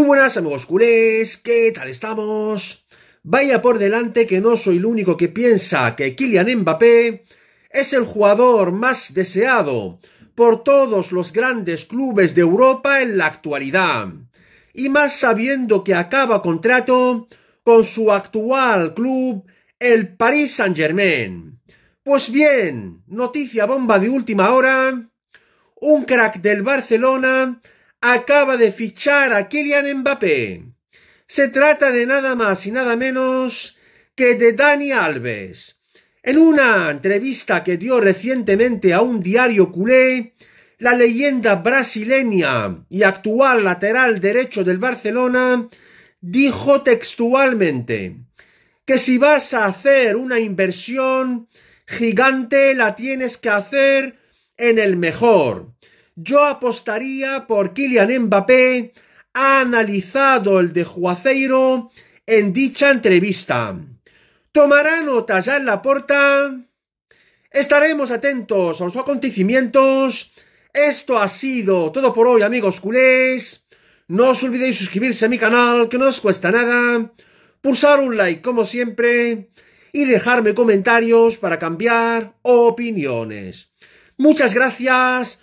Muy buenas amigos culés, ¿qué tal estamos? Vaya por delante que no soy el único que piensa que Kylian Mbappé es el jugador más deseado por todos los grandes clubes de Europa en la actualidad. Y más sabiendo que acaba contrato con su actual club, el Paris Saint-Germain. Pues bien, noticia bomba de última hora, un crack del Barcelona acaba de fichar a Kylian Mbappé. Se trata de nada más y nada menos que de Dani Alves. En una entrevista que dio recientemente a un diario culé, la leyenda brasileña y actual lateral derecho del Barcelona dijo textualmente que si vas a hacer una inversión gigante la tienes que hacer en el mejor, yo apostaría por Kylian Mbappé, ha analizado el de Juazeiro en dicha entrevista. Tomará nota ya en la puerta. Estaremos atentos a los acontecimientos. Esto ha sido todo por hoy, amigos culés. No os olvidéis suscribirse a mi canal, que no os cuesta nada. Pulsar un like, como siempre. Y dejarme comentarios para cambiar opiniones. Muchas gracias.